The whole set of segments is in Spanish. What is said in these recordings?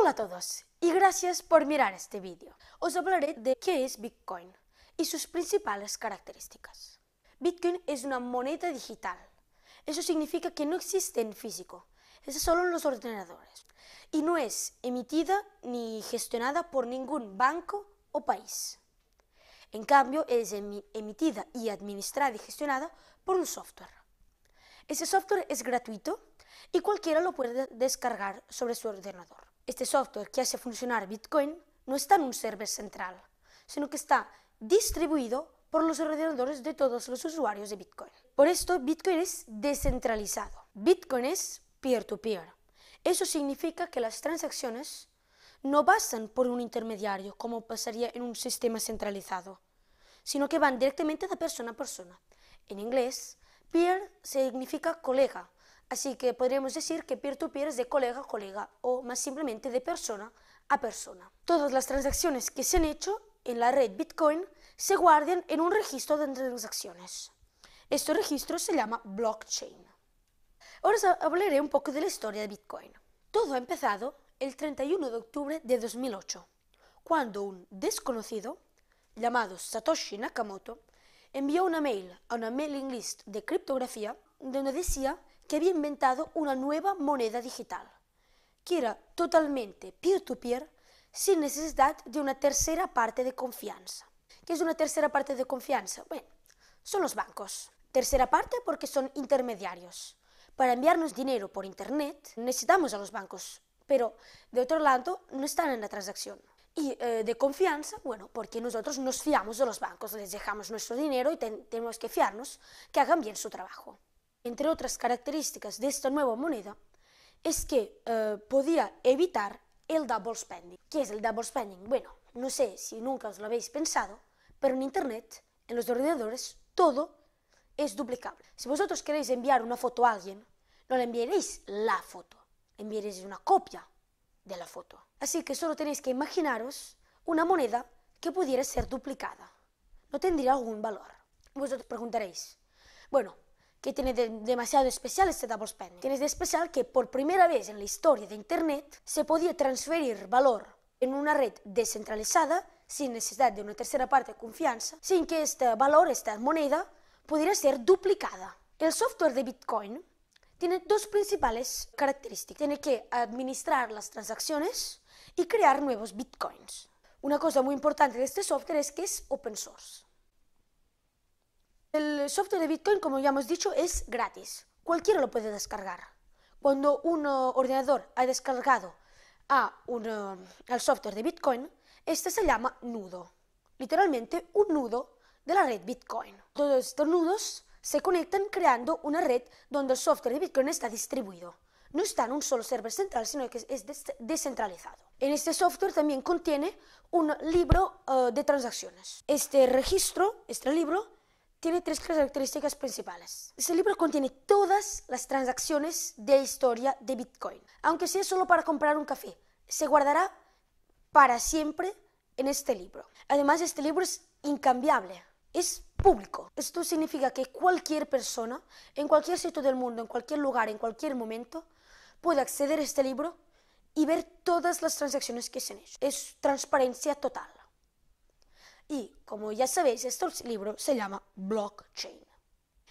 Hola a todos y gracias por mirar este vídeo. Os hablaré de qué es Bitcoin y sus principales características. Bitcoin es una moneda digital. Eso significa que no existe en físico, es solo en los ordenadores y no es emitida ni gestionada por ningún banco o país. En cambio, es emitida y administrada y gestionada por un software. Ese software es gratuito y cualquiera lo puede descargar sobre su ordenador. Este software que hace funcionar Bitcoin no está en un server central, sino que está distribuido por los ordenadores de todos los usuarios de Bitcoin. Por esto, Bitcoin es descentralizado. Bitcoin es peer-to-peer. -peer. Eso significa que las transacciones no pasan por un intermediario como pasaría en un sistema centralizado, sino que van directamente de persona a persona. En inglés, peer significa colega Así que podríamos decir que peer-to-peer es de colega a colega o más simplemente de persona a persona. Todas las transacciones que se han hecho en la red Bitcoin se guardan en un registro de transacciones. Este registro se llama blockchain. Ahora hablaré un poco de la historia de Bitcoin. Todo ha empezado el 31 de octubre de 2008, cuando un desconocido llamado Satoshi Nakamoto envió una mail a una mailing list de criptografía donde decía que había inventado una nueva moneda digital, que era totalmente peer-to-peer sin necesidad de una tercera parte de confianza. ¿Qué es una tercera parte de confianza? Bueno, son los bancos. Tercera parte porque son intermediarios. Para enviarnos dinero por Internet necesitamos a los bancos, pero de otro lado no están en la transacción. Y eh, de confianza, bueno, porque nosotros nos fiamos de los bancos, les dejamos nuestro dinero y tenemos que fiarnos que hagan bien su trabajo entre otras características de esta nueva moneda, es que eh, podía evitar el double spending. ¿Qué es el double spending? Bueno, no sé si nunca os lo habéis pensado, pero en Internet, en los ordenadores, todo es duplicable. Si vosotros queréis enviar una foto a alguien, no le enviaréis la foto, le enviaréis una copia de la foto. Así que solo tenéis que imaginaros una moneda que pudiera ser duplicada. No tendría algún valor. Vosotros preguntaréis, bueno, que tiene de demasiado especial este Double Spending? Tiene de especial que por primera vez en la historia de Internet se podía transferir valor en una red descentralizada sin necesidad de una tercera parte de confianza, sin que este valor, esta moneda, pudiera ser duplicada. El software de Bitcoin tiene dos principales características. Tiene que administrar las transacciones y crear nuevos bitcoins. Una cosa muy importante de este software es que es open source. El software de Bitcoin, como ya hemos dicho, es gratis. Cualquiera lo puede descargar. Cuando un ordenador ha descargado a un, al software de Bitcoin, este se llama nudo. Literalmente un nudo de la red Bitcoin. Todos estos nudos se conectan creando una red donde el software de Bitcoin está distribuido. No está en un solo server central, sino que es descentralizado. En este software también contiene un libro eh, de transacciones. Este registro, este libro, tiene tres características principales. Este libro contiene todas las transacciones de historia de Bitcoin, aunque sea solo para comprar un café. Se guardará para siempre en este libro. Además, este libro es incambiable, es público. Esto significa que cualquier persona, en cualquier sitio del mundo, en cualquier lugar, en cualquier momento, puede acceder a este libro y ver todas las transacciones que se han hecho. Es transparencia total. Y, como ya sabéis, este libro se llama Blockchain.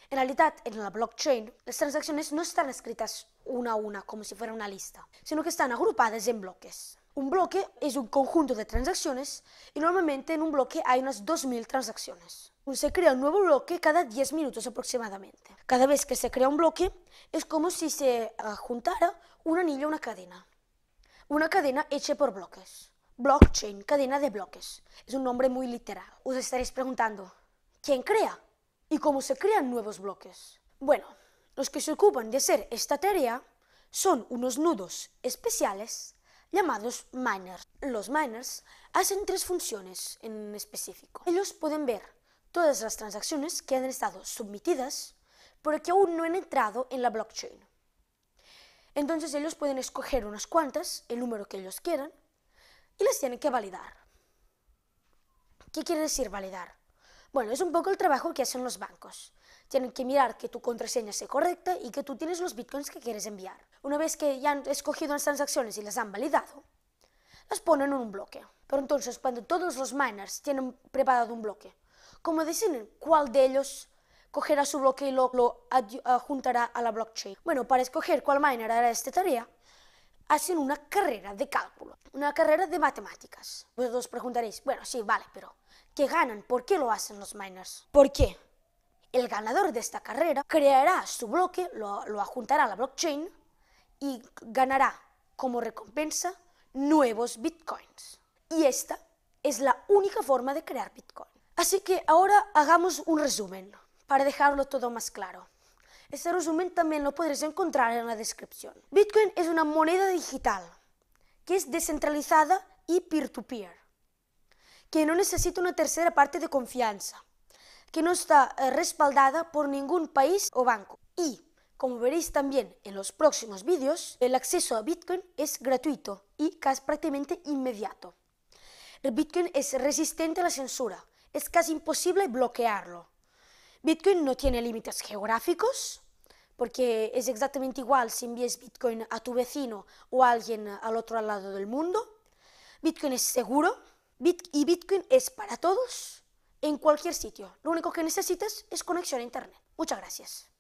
En realidad, en la blockchain, las transacciones no están escritas una a una como si fuera una lista, sino que están agrupadas en bloques. Un bloque es un conjunto de transacciones y normalmente en un bloque hay unas 2.000 transacciones. Se crea un nuevo bloque cada 10 minutos aproximadamente. Cada vez que se crea un bloque es como si se ah, juntara un anillo a una cadena. Una cadena hecha por bloques. Blockchain, cadena de bloques. Es un nombre muy literal. Os estaréis preguntando, ¿quién crea? ¿Y cómo se crean nuevos bloques? Bueno, los que se ocupan de hacer esta tarea son unos nudos especiales llamados miners. Los miners hacen tres funciones en específico. Ellos pueden ver todas las transacciones que han estado submitidas, pero que aún no han entrado en la blockchain. Entonces ellos pueden escoger unas cuantas, el número que ellos quieran, y las tienen que validar. ¿Qué quiere decir validar? Bueno, es un poco el trabajo que hacen los bancos. Tienen que mirar que tu contraseña sea correcta y que tú tienes los bitcoins que quieres enviar. Una vez que ya han escogido las transacciones y las han validado, las ponen en un bloque. Pero entonces, cuando todos los miners tienen preparado un bloque, ¿cómo deciden cuál de ellos cogerá su bloque y lo, lo adjuntará a la blockchain? Bueno, para escoger cuál miner hará esta tarea, hacen una carrera de cálculo, una carrera de matemáticas. Vosotros preguntaréis, bueno, sí, vale, pero ¿qué ganan? ¿Por qué lo hacen los miners? Porque El ganador de esta carrera creará su bloque, lo, lo a la blockchain y ganará como recompensa nuevos bitcoins. Y esta es la única forma de crear bitcoin. Así que ahora hagamos un resumen para dejarlo todo más claro. Este resumen también lo podréis encontrar en la descripción. Bitcoin es una moneda digital que es descentralizada y peer-to-peer, que no necesita una tercera parte de confianza, que no está eh, respaldada por ningún país o banco y como veréis también en los próximos vídeos, el acceso a Bitcoin es gratuito y casi prácticamente inmediato. El Bitcoin es resistente a la censura, es casi imposible bloquearlo. Bitcoin no tiene límites geográficos, porque es exactamente igual si envías Bitcoin a tu vecino o a alguien al otro lado del mundo. Bitcoin es seguro y Bitcoin es para todos en cualquier sitio. Lo único que necesitas es conexión a Internet. Muchas gracias.